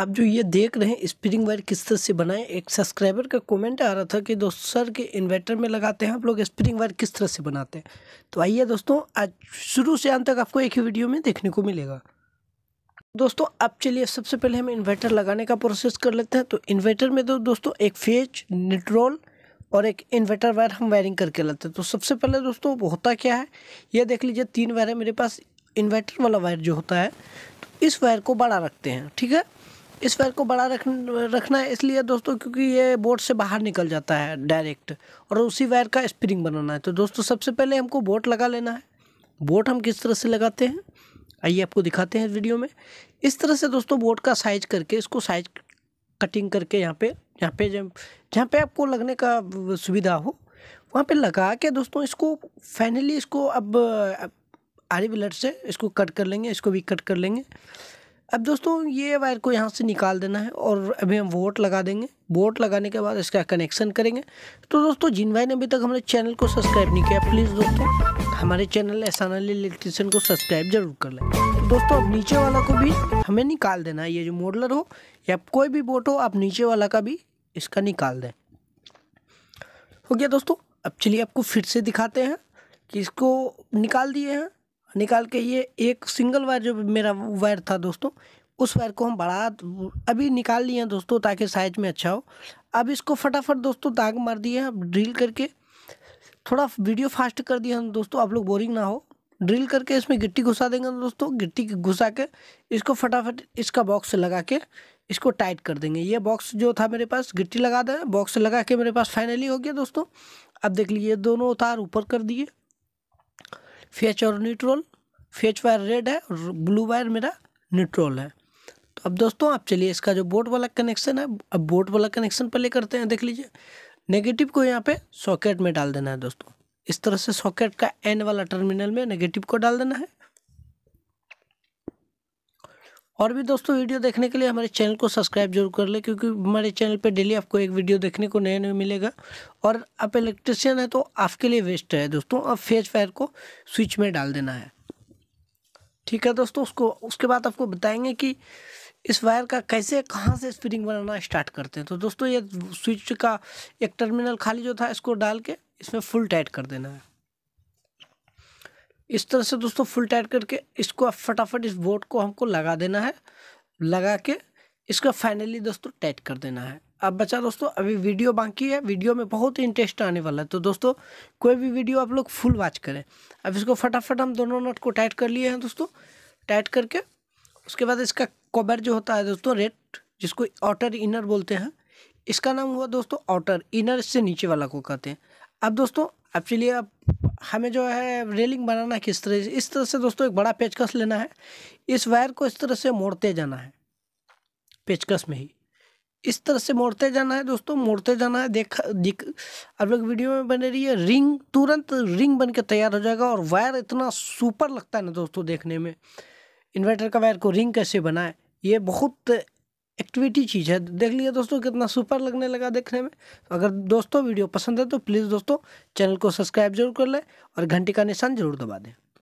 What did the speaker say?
आप जो ये देख रहे हैं स्प्रिंग वायर किस तरह से बनाएं एक सब्सक्राइबर का कमेंट आ रहा था कि दोस्त सर के इन्वर्टर में लगाते हैं आप लोग स्प्रिंग वायर किस तरह से बनाते हैं तो आइए दोस्तों आज शुरू से अंत तक आपको एक ही वीडियो में देखने को मिलेगा दोस्तों अब चलिए सबसे पहले हम इन्वर्टर लगाने का प्रोसेस कर लेते हैं तो इन्वर्टर में तो दोस्तों एक फेज न्यूट्रोल और एक इन्वर्टर वायर हम वायरिंग करके लेते हैं तो सबसे पहले दोस्तों होता क्या है यह देख लीजिए तीन वायर है मेरे पास इन्वर्टर वाला वायर जो होता है तो इस वायर को बड़ा रखते हैं ठीक है इस वायर को बड़ा रख रखना है इसलिए दोस्तों क्योंकि ये बोट से बाहर निकल जाता है डायरेक्ट और उसी वायर का स्प्रिंग बनाना है तो दोस्तों सबसे पहले हमको बोट लगा लेना है बोट हम किस तरह से लगाते हैं आइए आपको दिखाते हैं वीडियो में इस तरह से दोस्तों बोट का साइज करके इसको साइज कटिंग करके यहाँ पे यहाँ पे जहाँ पे आपको लगने का सुविधा हो वहाँ पे लगा के दोस्तों इसको फाइनली इसको अब आरी बिलट से इसको कट कर लेंगे इसको भी कट कर लेंगे अब दोस्तों ये वायर को यहाँ से निकाल देना है और अभी हम वोट लगा देंगे वोट लगाने के बाद इसका कनेक्शन करेंगे तो दोस्तों जिन भाई ने अभी तक हमारे चैनल को सब्सक्राइब नहीं किया प्लीज़ दोस्तों हमारे चैनल एहसान अली इलेक्ट्रीशियन को सब्सक्राइब जरूर कर लें तो दोस्तों अब नीचे वाला को भी हमें निकाल देना है ये जो मॉडलर हो या कोई भी बोट हो आप नीचे वाला का भी इसका निकाल दें हो गया दोस्तों अब चलिए आपको फिर से दिखाते हैं कि इसको निकाल दिए हैं निकाल के ये एक सिंगल वायर जो मेरा वायर था दोस्तों उस वायर को हम बढ़ा अभी निकाल लिए हैं दोस्तों ताकि साइज में अच्छा हो अब इसको फटाफट दोस्तों दाग मार दिए अब ड्रिल करके थोड़ा वीडियो फास्ट कर दिया हम दोस्तों आप लोग बोरिंग ना हो ड्रिल करके इसमें गिट्टी घुसा देंगे दोस्तों गिट्टी घुसा के इसको फटाफट इसका बॉक्स लगा के इसको टाइट कर देंगे ये बॉक्स जो था मेरे पास गिट्टी लगा दें बॉक्स लगा के मेरे पास फाइनली हो गया दोस्तों अब देख लीजिए दोनों उतार ऊपर कर दिए फेच और न्यूट्रल फेच वायर रेड है और ब्लू वायर मेरा न्यूट्रल है तो अब दोस्तों आप चलिए इसका जो बोर्ड वाला कनेक्शन है अब बोर्ड वाला कनेक्शन पहले करते हैं देख लीजिए नेगेटिव को यहाँ पे सॉकेट में डाल देना है दोस्तों इस तरह से सॉकेट का एन वाला टर्मिनल में नेगेटिव को डाल देना है और भी दोस्तों वीडियो देखने के लिए हमारे चैनल को सब्सक्राइब जरूर कर ले क्योंकि हमारे चैनल पे डेली आपको एक वीडियो देखने को नया नया मिलेगा और आप इलेक्ट्रिशियन है तो आपके लिए वेस्ट है दोस्तों अब फेज फायर को स्विच में डाल देना है ठीक है दोस्तों उसको उसके बाद आपको बताएंगे कि इस वायर का कैसे कहाँ से स्प्रिंग बनाना स्टार्ट करते हैं तो दोस्तों ये स्विच का एक टर्मिनल खाली जो था इसको डाल के इसमें फुल टाइट कर देना है इस तरह से दोस्तों फुल टाइट करके इसको आप फटाफट इस बोर्ड को हमको लगा देना है लगा के इसका फाइनली दोस्तों टाइट कर देना है अब बचा दोस्तों अभी वीडियो बाकी है वीडियो में बहुत ही इंटरेस्ट आने वाला है तो दोस्तों कोई भी वीडियो आप लोग फुल वॉच करें अब इसको फटाफट हम दोनों नट को टाइट कर लिए हैं दोस्तों टाइट करके उसके बाद इसका कवर जो होता है दोस्तों रेड जिसको आउटर इनर बोलते हैं इसका नाम हुआ दोस्तों आउटर इनर इससे नीचे वाला को कहते हैं अब दोस्तों एक्चुअली अब हमें जो है रेलिंग बनाना है किस तरह से इस तरह से दोस्तों एक बड़ा पेचकस लेना है इस वायर को इस तरह से मोड़ते जाना है पेचकस में ही इस तरह से मोड़ते जाना है दोस्तों मोड़ते जाना है देख दिख अब लोग वीडियो में बने रही है रिंग तुरंत रिंग बन के तैयार हो जाएगा और वायर इतना सुपर लगता है ना दोस्तों देखने में इन्वर्टर का वायर को रिंग कैसे बनाए ये बहुत एक्टिविटी चीज़ है देख लिया दोस्तों कितना सुपर लगने लगा देखने में तो अगर दोस्तों वीडियो पसंद है तो प्लीज़ दोस्तों चैनल को सब्सक्राइब जरूर कर लें और घंटी का निशान जरूर दबा दें